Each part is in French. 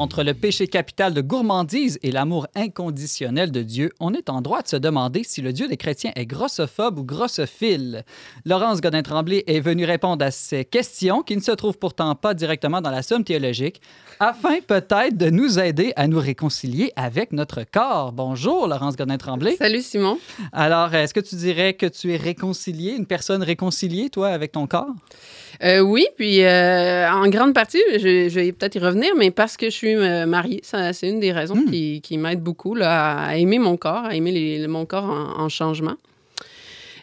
entre le péché capital de gourmandise et l'amour inconditionnel de Dieu, on est en droit de se demander si le Dieu des chrétiens est grossophobe ou grossophile. Laurence Godin-Tremblay est venue répondre à ces questions qui ne se trouvent pourtant pas directement dans la somme théologique, afin peut-être de nous aider à nous réconcilier avec notre corps. Bonjour, Laurence Godin-Tremblay. Salut, Simon. Alors, est-ce que tu dirais que tu es réconcilié, une personne réconciliée, toi, avec ton corps? Euh, oui, puis euh, en grande partie, je, vais peut-être y revenir, mais parce que je suis euh, mariée, c'est une des raisons hmm. qui, qui m'aide beaucoup à aimer mon corps, à aimer mon corps en, changement.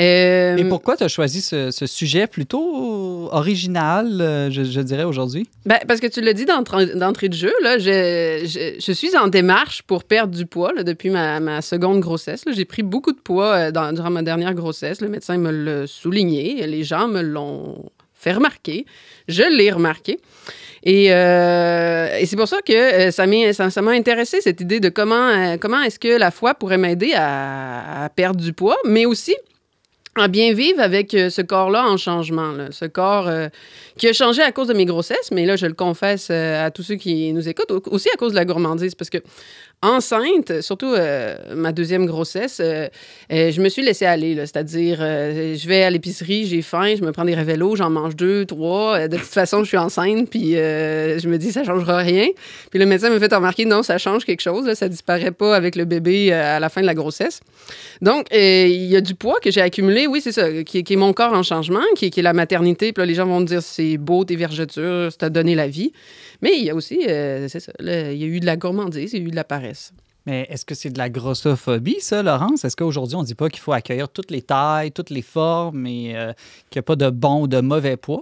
Euh, Et pourquoi tu as choisi ce, sujet plutôt original, je, dirais, aujourd'hui? Ben, parce que tu l'as dit d'entrée de jeu, là, je, suis en démarche pour perdre du poids depuis ma, seconde grossesse. J'ai pris beaucoup de poids durant ma dernière grossesse. Le médecin me l'a souligné. Les gens me l'ont fait remarquer. Je l'ai remarqué. Et, euh, c'est pour ça que euh, ça m'a ça, intéressé, cette idée de comment, euh, comment est-ce que la foi pourrait m'aider à, perdre du poids, mais aussi à bien vivre avec ce corps-là en changement, ce corps qui a changé à cause de mes grossesses, mais là, je le confesse à tous ceux qui nous écoutent, aussi à cause de la gourmandise, parce que enceinte, surtout euh, ma deuxième grossesse, euh, euh, je me suis laissée aller. C'est-à-dire, je vais à l'épicerie, j'ai faim, je me prends des révélos, j'en mange deux, trois. De toute façon, je suis enceinte, puis je me dis, ça changera rien. Puis le médecin me fait remarquer, non, ça change quelque chose. Ça ça disparaît pas avec le bébé à la fin de la grossesse. Donc, il y a du poids que j'ai accumulé, oui, c'est ça, qui, est mon corps en changement, qui, qui est la maternité. Puis là, les gens vont me dire, c'est beau, tes vergetures, ça t'a donné la vie. Mais il y a aussi, euh, c'est ça, il y a eu de la gourmandise, il y a eu de la paresse. Mais est-ce que c'est de la grossophobie, ça, Laurence? Est-ce qu'aujourd'hui, on ne dit pas qu'il faut accueillir toutes les tailles, toutes les formes et euh, qu'il n'y a pas de bon ou de mauvais poids?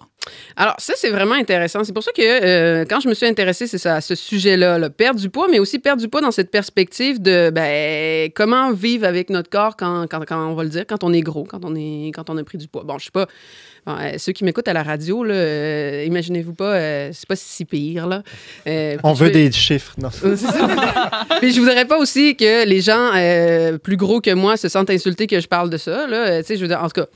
Alors, ça, c'est vraiment intéressant. C'est pour ça que euh, quand je me suis intéressée c'est ça, à ce sujet-là, perdre du poids, mais aussi perdre du poids dans cette perspective de ben, comment vivre avec notre corps quand, on va le dire, quand on est gros, quand on, est, quand on a pris du poids. Bon, je sais pas. Euh, ceux qui m'écoutent à la radio, euh, imaginez-vous pas, c'est pas si pire. Là. on veut des chiffres. Non. Puis je voudrais pas aussi que les gens plus gros que moi se sentent insultés que je parle de ça. Là. Je en tout cas.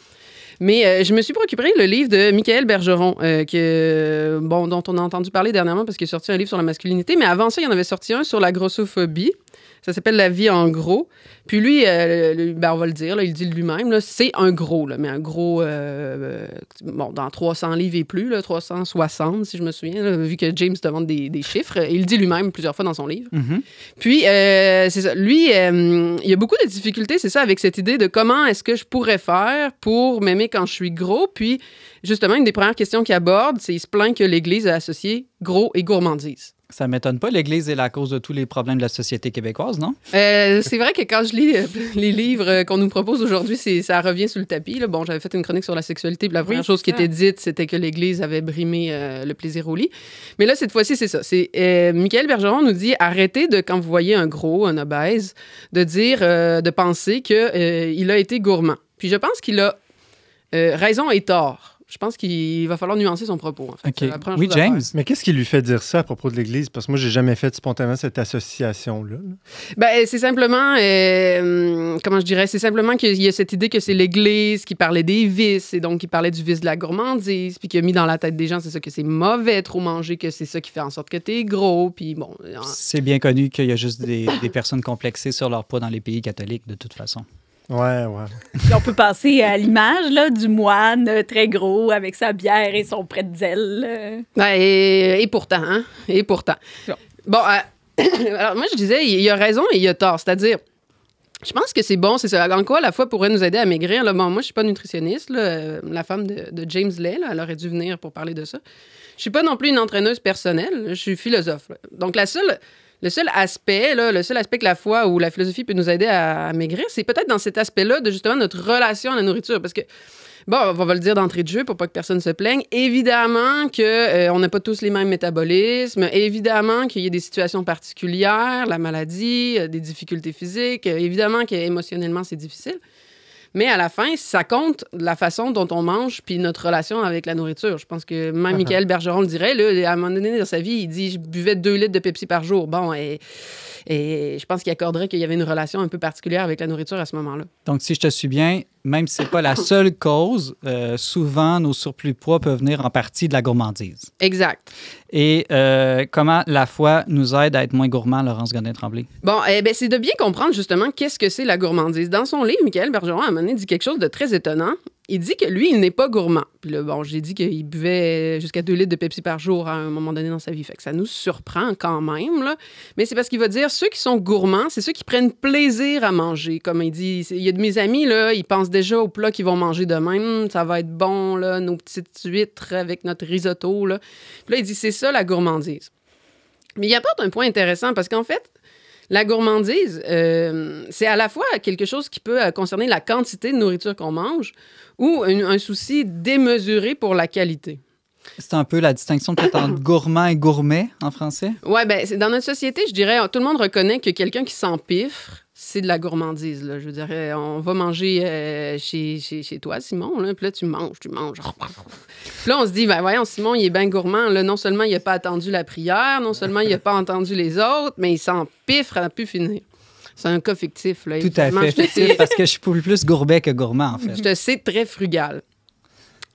Mais euh, je me suis procuré le livre de Michael Bergeron, euh, que, bon, dont on a entendu parler dernièrement parce qu'il est sorti un livre sur la masculinité. Mais avant ça, il y en avait sorti un sur la grossophobie. Ça s'appelle La vie en gros. Puis lui, euh, ben, on va le dire, il dit lui-même, c'est un gros, mais un gros, euh, euh, bon, dans 300 livres et plus, 360 si je me souviens, vu que James demande des, chiffres. Il dit lui-même plusieurs fois dans son livre. Mm-hmm. Puis, c'est ça. Lui, il y a beaucoup de difficultés, c'est ça, avec cette idée de comment est-ce que je pourrais faire pour m'aimer quand je suis gros. Puis, justement, une des premières questions qu'il aborde, c'est il se plaint que l'Église a associé gros et gourmandise. Ça m'étonne pas. L'Église est la cause de tous les problèmes de la société québécoise, non? Euh, c'est vrai que quand je lis euh, les livres qu'on nous propose aujourd'hui, ça revient sous le tapis. Bon, j'avais fait une chronique sur la sexualité, la première chose qui était dite, c'était que l'Église avait brimé euh, le plaisir au lit. Mais là, cette fois-ci, c'est ça. C'est Michael Bergeron nous dit arrêtez de, quand vous voyez un gros, un obèse, de dire, de penser qu'il il a été gourmand. Puis je pense qu'il a raison et tort je pense qu'il va falloir nuancer son propos. Oui, James. Mais qu'est-ce qui lui fait dire ça à propos de l'Église? Parce que moi, j'ai jamais fait spontanément cette association-là. Ben, c'est simplement, euh, comment je dirais, c'est simplement qu'il y a cette idée que c'est l'Église qui parlait des vices et donc qui parlait du vice de la gourmandise, puis qui a mis dans la tête des gens, c'est ça que c'est mauvais trop manger, que c'est ça qui fait en sorte que tu es gros, puis bon. Euh, c'est bien connu qu'il y a juste des personnes complexées sur leur poids dans les pays catholiques, de toute façon. Ouais, ouais. on peut passer à l'image là, du moine euh, très gros avec sa bière et son prêt euh. Ouais, et, pourtant, hein? et pourtant. Bon, euh, alors moi je disais, il y a raison et il y a tort. C'est-à-dire, je pense que c'est bon, c'est ça. En quoi la foi pourrait nous aider à maigrir? bon, moi, je suis pas nutritionniste. La femme de, James Lay, elle aurait dû venir pour parler de ça. Je suis pas non plus une entraîneuse personnelle. Je suis philosophe. Donc, la seule le seul aspect, là, le seul aspect que la foi ou la philosophie peut nous aider à, maigrir, c'est peut-être dans cet aspect-là de justement notre relation à la nourriture. Parce que, bon, on va le dire d'entrée de jeu pour pas que personne se plaigne. Évidemment qu'on euh, n'a pas tous les mêmes métabolismes. Évidemment qu'il y a des situations particulières, la maladie, euh, des difficultés physiques. évidemment qu'émotionnellement, c'est difficile. Mais à la fin, ça compte la façon dont on mange puis notre relation avec la nourriture. Je pense que même ah, ah. Michael Bergeron le dirait, là, à un moment donné dans sa vie, il dit « je buvais deux litres de Pepsi par jour ». Bon, et, et je pense qu'il accorderait qu'il y avait une relation un peu particulière avec la nourriture à ce moment-là. Donc, si je te suis bien, même si ce n'est pas la seule cause, euh, souvent nos surplus de poids peuvent venir en partie de la gourmandise. Exact. Et euh, comment la foi nous aide à être moins gourmands, Laurence gondin tremblay Bon, eh ben, c'est de bien comprendre justement qu'est-ce que c'est la gourmandise. Dans son livre, Michael Bergeron a mené dit quelque chose de très étonnant il dit que lui, il n'est pas gourmand. Puis là, bon, j'ai dit qu'il buvait jusqu'à 2 litres de Pepsi par jour à un moment donné dans sa vie. Fait que ça nous surprend quand même, là. Mais c'est parce qu'il va dire, ceux qui sont gourmands, c'est ceux qui prennent plaisir à manger. Comme il dit, il y a de mes amis, là, ils pensent déjà aux plats qu'ils vont manger demain. Hum, ça va être bon, là, nos petites huîtres avec notre risotto, là. Puis là, il dit, c'est ça la gourmandise. Mais il apporte un point intéressant parce qu'en fait, la gourmandise, euh, c'est à la fois quelque chose qui peut euh, concerner la quantité de nourriture qu'on mange ou un, souci démesuré pour la qualité. C'est un peu la distinction entre gourmand et gourmet en français. Oui, ben, dans notre société, je dirais, tout le monde reconnaît que quelqu'un qui s'empiffre, c'est de la gourmandise. Je veux dire, euh, on va manger euh, chez, toi, Simon. Là. Puis là, tu manges, tu manges. Puis là, on se dit, ben voyons, Simon, il est bien gourmand. Là. Non seulement il n'a pas attendu la prière, non seulement il n'a pas entendu les autres, mais il s'en piffre à pu finir. C'est un cas fictif. Là. Tout à fait parce que je suis plus gourbé que gourmand, en fait. Je te sais très frugal.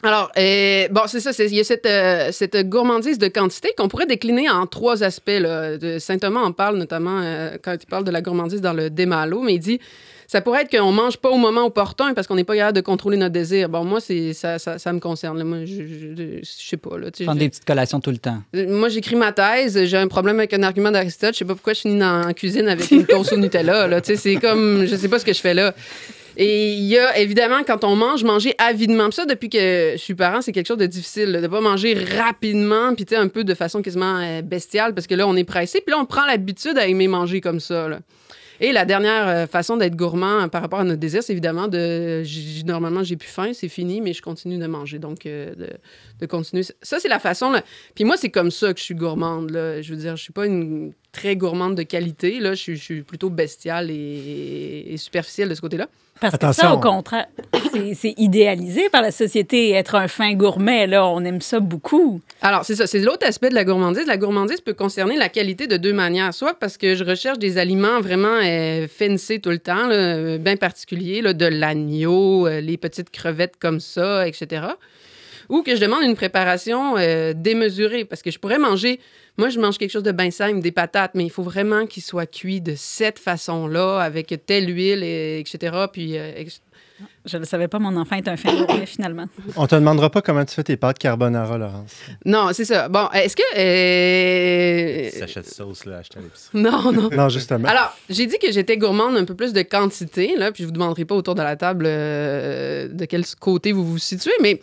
Alors, euh, bon, c'est ça, il y a euh, cette, gourmandise de quantité qu'on pourrait décliner en trois aspects. De Saint Thomas en parle notamment euh, quand il parle de la gourmandise dans le Démalo, mais il dit ça pourrait être qu'on mange pas au moment opportun parce qu'on n'est pas capable de contrôler notre désir. Bon, moi, c'est ça, ça, me concerne. Moi, je, je, sais pas. Là, Prendre des petites collations tout le temps. Moi, j'écris ma thèse. J'ai un problème avec un argument d'Aristote. Je sais pas pourquoi je finis en cuisine avec une toast Nutella. Là. C'est comme, je sais pas ce que je fais là. Et il y a évidemment, quand on mange, manger avidement. ça, depuis que je suis parent, c'est quelque chose de difficile, De de pas manger rapidement, puis un peu de façon quasiment euh, bestiale, parce que là, on est pressé. Puis là, on prend l'habitude à aimer manger comme ça. Et la dernière euh, façon d'être gourmand euh, par rapport à notre désir, c'est évidemment de. Normalement, j'ai plus faim, c'est fini, mais je continue de manger. Donc, de, continuer. Ça, c'est la façon. Là. Puis moi, c'est comme ça que je suis gourmande. Là. Je veux dire, je suis pas une très gourmande de qualité. Là. Je, suis plutôt bestiale et superficielle de ce côté-là. Parce que ça, au contraire, c'est idéalisé par la société. Être un fin gourmet, là, on aime ça beaucoup. Alors, c'est ça. C'est l'autre aspect de la gourmandise. La gourmandise peut concerner la qualité de deux manières. Soit parce que je recherche des aliments vraiment euh, fancy tout le temps, euh, bien particuliers, de l'agneau, euh, les petites crevettes comme ça, etc ou que je demande une préparation euh, démesurée parce que je pourrais manger. Moi, je mange quelque chose de bien simple, des patates, mais il faut vraiment qu'il soit cuit de cette façon-là, avec telle huile, et, etc. Puis, euh, etc. Je ne savais pas, mon enfant est un fan finalement. On te demandera pas comment tu fais tes pâtes carbonara, Laurence. Non, c'est ça. Bon, est-ce que. Euh, ça? sauce, là, Non, non. non, justement. Alors, j'ai dit que j'étais gourmande un peu plus de quantité, là, puis je ne vous demanderai pas autour de la table euh, de quel côté vous vous situez, mais.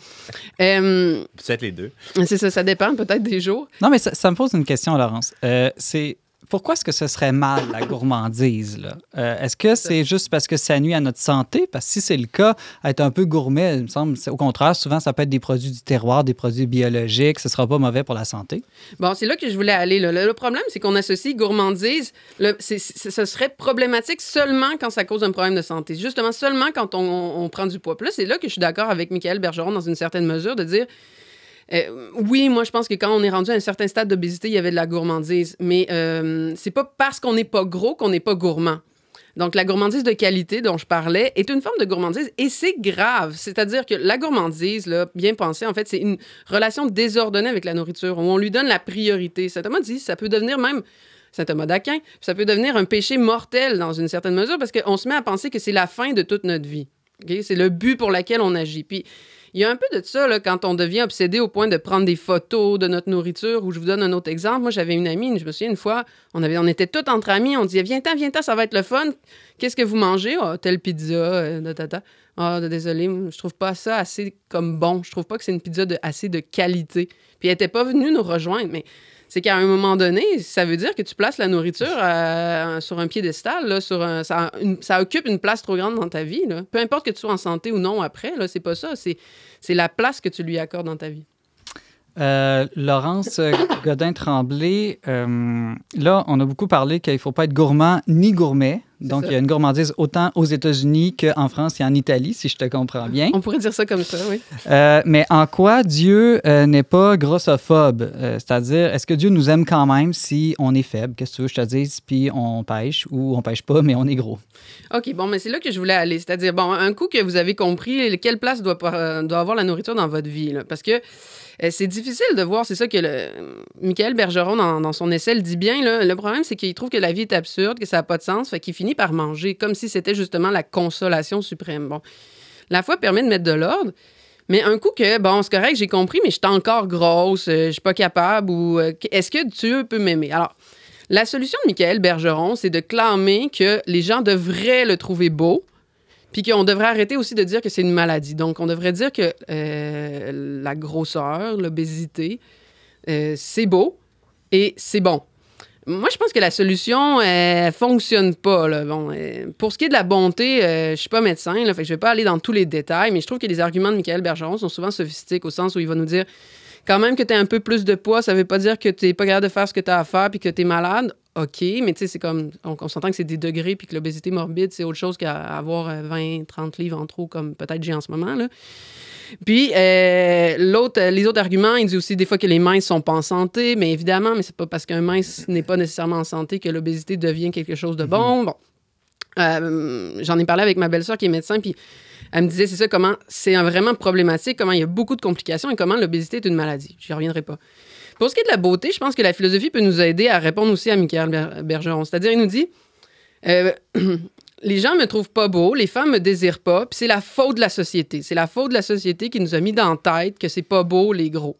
Euh, peut-être les deux. C'est ça, ça dépend peut-être des jours. Non, mais ça, ça me pose une question, Laurence. c'est pourquoi est-ce que ce serait mal, la gourmandise? Euh, est-ce que c'est juste parce que ça nuit à notre santé? Parce que si c'est le cas, être un peu gourmet, il me semble, au contraire, souvent, ça peut être des produits du terroir, des produits biologiques, ce ne sera pas mauvais pour la santé. Bon, c'est là que je voulais aller. Le, problème, c'est qu'on associe gourmandise, ce serait problématique seulement quand ça cause un problème de santé, justement seulement quand on, prend du poids. là, c'est là que je suis d'accord avec Michael Bergeron dans une certaine mesure de dire euh, oui, moi, je pense que quand on est rendu à un certain stade d'obésité, il y avait de la gourmandise. Mais euh, c'est pas parce qu'on n'est pas gros qu'on n'est pas gourmand. Donc, la gourmandise de qualité dont je parlais est une forme de gourmandise et c'est grave. C'est-à-dire que la gourmandise, là, bien pensée, en fait, c'est une relation désordonnée avec la nourriture où on lui donne la priorité. Saint Thomas dit ça peut devenir même. Saint Thomas d'Aquin, ça peut devenir un péché mortel dans une certaine mesure parce qu'on se met à penser que c'est la fin de toute notre vie. C'est le but pour lequel on agit. Puis il y a un peu de ça là, quand on devient obsédé au point de prendre des photos de notre nourriture. Ou je vous donne un autre exemple. Moi, j'avais une amie, je me souviens une fois, on, avait, on était toutes entre amis. On disait Viens-t'en, viens-t'en, ça va être le fun. Qu'est-ce que vous mangez oh, Telle pizza, euh, tata. Ah, désolé, je trouve pas ça assez comme bon. Je trouve pas que c'est une pizza de assez de qualité. Puis elle était pas venue nous rejoindre, mais c'est qu'à un moment donné, ça veut dire que tu places la nourriture euh, sur un piédestal, sur ça, occupe une place trop grande dans ta vie. Peu importe que tu sois en santé ou non après, c'est pas ça. c'est la place que tu lui accordes dans ta vie. Euh, Laurence euh, Godin-Tremblay, euh, là, on a beaucoup parlé qu'il ne faut pas être gourmand ni gourmet. Donc, il y a une gourmandise autant aux États-Unis qu'en France et en Italie, si je te comprends bien. On pourrait dire ça comme ça, oui. mais en quoi Dieu n'est pas grossophobe? C'est-à-dire, est-ce que Dieu nous aime quand même si on est faible? Qu'est-ce que tu veux que je te dise? Puis on pêche ou on pêche pas, mais on est gros. OK, bon, mais c'est là que je voulais aller. C'est-à-dire, bon, un coup que vous avez compris quelle place doit, doit avoir la nourriture dans votre vie, parce que euh, c'est difficile de voir, c'est ça que le... Michael Bergeron, dans, son essai, le dit bien. Le problème, c'est qu'il trouve que la vie est absurde, que ça n'a pas de sens, fait qu'il finit par manger, comme si c'était justement la consolation suprême. Bon, la foi permet de mettre de l'ordre, mais un coup que, bon, c'est correct, j'ai compris, mais je suis encore grosse, euh, je suis pas capable, ou euh, est-ce que Dieu peut m'aimer? Alors, la solution de Michael Bergeron, c'est de clamer que les gens devraient le trouver beau, puis qu'on devrait arrêter aussi de dire que c'est une maladie. Donc, on devrait dire que euh, la grosseur, l'obésité, euh, c'est beau et c'est bon. Moi, je pense que la solution, fonctionne pas. Bon, euh, pour ce qui est de la bonté, je suis pas médecin, là, fait je vais pas aller dans tous les détails, mais je trouve que les arguments de Michael Bergeron sont souvent sophistiques au sens où il va nous dire quand même que tu as un peu plus de poids, ça veut pas dire que tu pas capable de faire ce que tu as à faire puis que tu es malade. OK, mais tu sais, c'est comme. On, s'entend que c'est des degrés, puis que l'obésité morbide, c'est autre chose qu'avoir 20, 30 livres en trop, comme peut-être j'ai en ce moment. Là. Puis, euh, l'autre, euh, les autres arguments, il dit aussi des fois que les minces sont pas en santé, mais évidemment, mais c'est pas parce qu'un mince n'est pas nécessairement en santé que l'obésité devient quelque chose de bon. Mm-hmm. Bon. Euh, j'en ai parlé avec ma belle soeur qui est médecin, puis elle me disait, c'est ça, comment c'est vraiment problématique, comment il y a beaucoup de complications et comment l'obésité est une maladie. Je n'y reviendrai pas. Pour ce qui est de la beauté, je pense que la philosophie peut nous aider à répondre aussi à Michael Bergeron. C'est-à-dire, il nous dit euh, les gens me trouvent pas beau, les femmes me désirent pas, puis c'est la faute de la société. C'est la faute de la société qui nous a mis dans la tête que c'est pas beau les gros.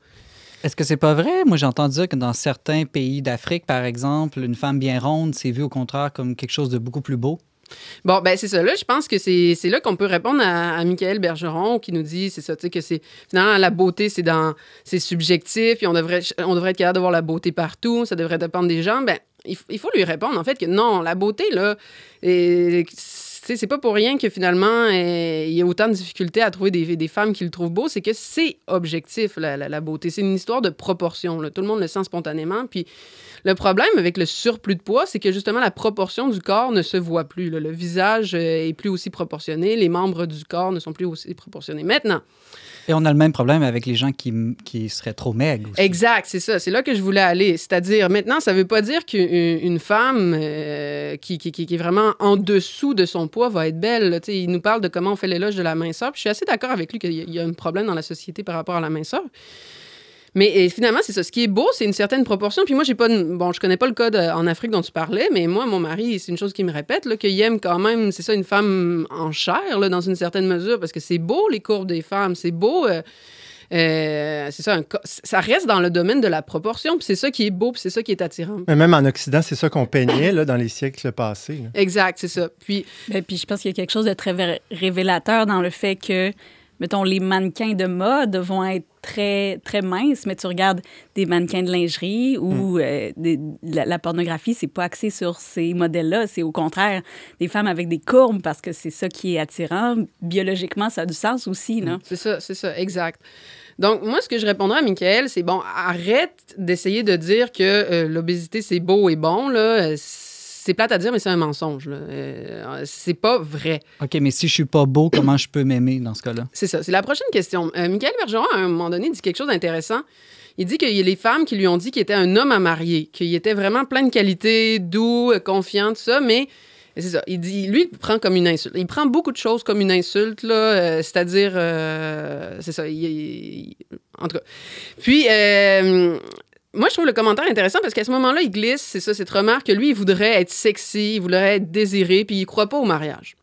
Est-ce que c'est pas vrai? Moi, j'entends dire que dans certains pays d'Afrique, par exemple, une femme bien ronde, c'est vue au contraire comme quelque chose de beaucoup plus beau. Bon, ben c'est ça. Là, je pense que c'est là qu'on peut répondre à, à, Michael Bergeron qui nous dit, c'est ça, tu sais, que c'est finalement la beauté, c'est dans c'est subjectif, et on devrait, on devrait être capable d'avoir la beauté partout, ça devrait dépendre des gens. Ben, il, faut lui répondre, en fait, que non, la beauté, là, c'est pas pour rien que finalement, euh, il y a autant de difficultés à trouver des, des femmes qui le trouvent beau, c'est que c'est objectif, la, la, beauté. C'est une histoire de proportion, Tout le monde le sent spontanément, puis le problème avec le surplus de poids, c'est que justement la proportion du corps ne se voit plus. Le visage euh, est plus aussi proportionné, les membres du corps ne sont plus aussi proportionnés. Maintenant. Et on a le même problème avec les gens qui, seraient trop maigres. Exact, c'est ça. C'est là que je voulais aller. C'est-à-dire, maintenant, ça ne veut pas dire qu'une femme euh, qui, qui, est vraiment en dessous de son poids va être belle. il nous parle de comment on fait l'éloge de la minceur. je suis assez d'accord avec lui qu'il y a un problème dans la société par rapport à la minceur. Mais finalement, c'est ça. Ce qui est beau, c'est une certaine proportion. Puis moi, j'ai pas bon, je connais pas le code euh, en Afrique dont tu parlais, mais moi, mon mari, c'est une chose qui me répète, qu'il aime quand même, c'est ça, une femme en chair, dans une certaine mesure, parce que c'est beau les courbes des femmes, c'est beau. Euh, euh, c'est ça, ça reste dans le domaine de la proportion, puis c'est ça qui est beau, puis c'est ça qui est attirant. Mais même en Occident, c'est ça qu'on peignait là, dans les siècles passés. Exact, c'est ça. Puis... Ben, puis je pense qu'il y a quelque chose de très révélateur dans le fait que mettons, les mannequins de mode vont être très, très minces, mais tu regardes des mannequins de lingerie ou hmm. euh, la, pornographie, c'est pas axé sur ces modèles-là. C'est au contraire des femmes avec des courbes parce que c'est ça qui est attirant. Biologiquement, ça a du sens aussi, hmm. non? C'est ça, c'est ça, exact. Donc, moi, ce que je répondrais à Michael, c'est bon, arrête d'essayer de dire que euh, l'obésité, c'est beau et bon, là c'est plate à dire, mais c'est un mensonge. Euh, c'est pas vrai. OK, mais si je suis pas beau, comment je peux m'aimer dans ce cas-là? C'est ça. C'est la prochaine question. Euh, Michael Bergeron, à un moment donné, dit quelque chose d'intéressant. Il dit qu'il y a les femmes qui lui ont dit qu'il était un homme à marier, qu'il était vraiment plein de qualités, doux, euh, confiant, tout ça, mais c'est ça. Il dit, lui, il prend comme une insulte. Il prend beaucoup de choses comme une insulte, là. C'est-à-dire, c'est ça. en tout cas. Puis, moi, je trouve le commentaire intéressant parce qu'à ce moment-là, il glisse, c'est ça, cette remarque que lui, il voudrait être sexy, il voudrait être désiré, puis il croit pas au mariage.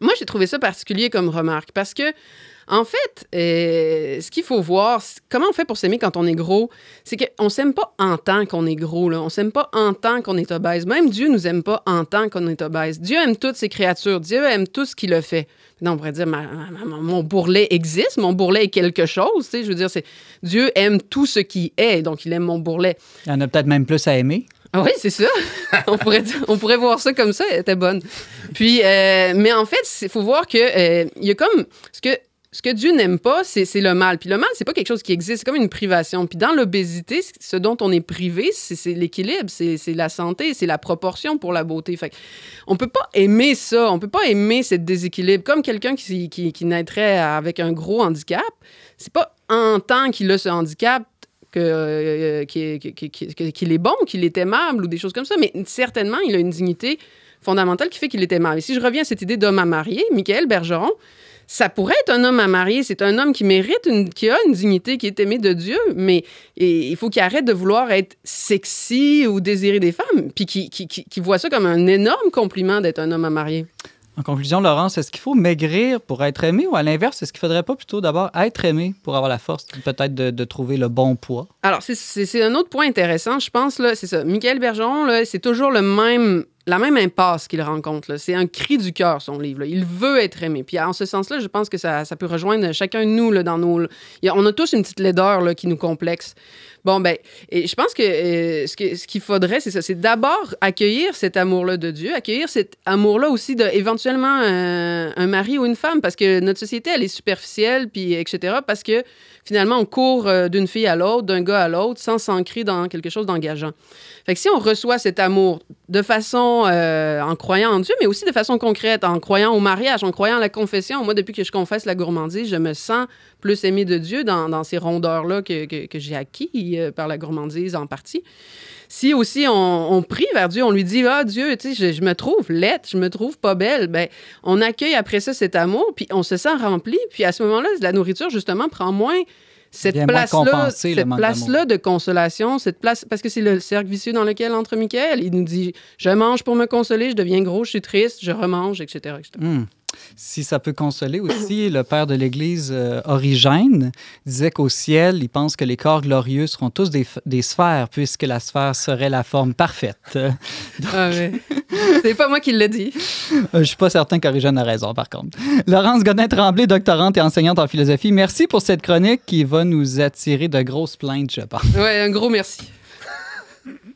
Moi, j'ai trouvé ça particulier comme remarque parce que en fait, euh, ce qu'il faut voir, comment on fait pour s'aimer quand on est gros, c'est qu'on s'aime pas en tant qu'on est gros, on s'aime pas en tant qu'on est obèse. Même Dieu nous aime pas en tant qu'on est obèse. Dieu aime toutes ses créatures, Dieu aime tout ce qu'il a fait. on pourrait dire, mon bourrelet existe, mon bourrelet est quelque chose, je veux dire, c'est Dieu aime tout ce qui est, donc il aime mon bourrelet. Il y en a peut-être même plus à aimer. Ah oui, c'est ça. on, pourrait, on pourrait voir ça comme ça, était bonne. Puis, euh, mais en fait, il faut voir que euh, y a comme ce que ce que Dieu n'aime pas, c'est le mal. Puis le mal, c'est pas quelque chose qui existe, c'est comme une privation. Puis dans l'obésité, ce dont on est privé, c'est l'équilibre, c'est la santé, c'est la proportion pour la beauté. Fait on peut pas aimer ça, on peut pas aimer cette déséquilibre. Comme quelqu'un qui, naîtrait avec un gros handicap, c'est pas en tant qu'il a ce handicap euh, qu'il est bon, qu'il est aimable ou des choses comme ça, mais certainement, il a une dignité fondamentale qui fait qu'il est aimable. Et si je reviens à cette idée d'homme à marier, Michael Bergeron, ça pourrait être un homme à marier. C'est un homme qui mérite, une, qui a une dignité, qui est aimé de Dieu, mais il faut qu'il arrête de vouloir être sexy ou désirer des femmes, puis qui, voit ça comme un énorme compliment d'être un homme à marier. En conclusion, Laurence, est-ce qu'il faut maigrir pour être aimé ou à l'inverse, est-ce qu'il faudrait pas plutôt d'abord être aimé pour avoir la force peut-être de, de, trouver le bon poids? Alors, c'est un autre point intéressant, je pense. C'est ça. Michael Bergeron, c'est toujours le même la même impasse qu'il rencontre. C'est un cri du cœur, son livre. Il veut être aimé. Puis en ce sens-là, je pense que ça, peut rejoindre chacun de nous dans nos... on a tous une petite laideur qui nous complexe. Bon, ben, et je pense euh, que ce qu'il faudrait, c'est ça, c'est d'abord accueillir cet amour-là de Dieu, accueillir cet amour-là aussi d'éventuellement un mari ou une femme, parce que notre société, elle est superficielle, puis etc., parce que finalement, on court euh, d'une fille à l'autre, d'un gars à l'autre, sans s'ancrer dans quelque chose d'engageant. Fait que si on reçoit cet amour de façon euh, en croyant en Dieu, mais aussi de façon concrète, en croyant au mariage, en croyant à la confession. Moi, depuis que je confesse la gourmandise, je me sens plus aimée de Dieu dans, ces rondeurs-là que, j'ai acquis euh, par la gourmandise en partie. Si aussi on, prie vers Dieu, on lui dit Ah Dieu, tu sais, je, me trouve laite, je me trouve pas belle, ben on accueille après ça cet amour, puis on se sent rempli. Puis à ce moment-là, la nourriture, justement, prend moins cette place-là, place-là de consolation, cette place, parce que c'est le cercle vicieux dans lequel entre Michael. Il nous dit, je mange pour me consoler, je deviens gros, je suis triste, je remange, etc. etc si ça peut consoler aussi, le père de l'Église, euh, Origène, disait qu'au ciel, il pense que les corps glorieux seront tous des, sphères, puisque la sphère serait la forme parfaite. ah oui. C'est pas moi qui le dit. Euh, je suis pas certain qu'Origène a raison, par contre. Laurence Godin-Tremblay, doctorante et enseignante en philosophie, merci pour cette chronique qui va nous attirer de grosses plaintes, je pense. Oui, un gros merci.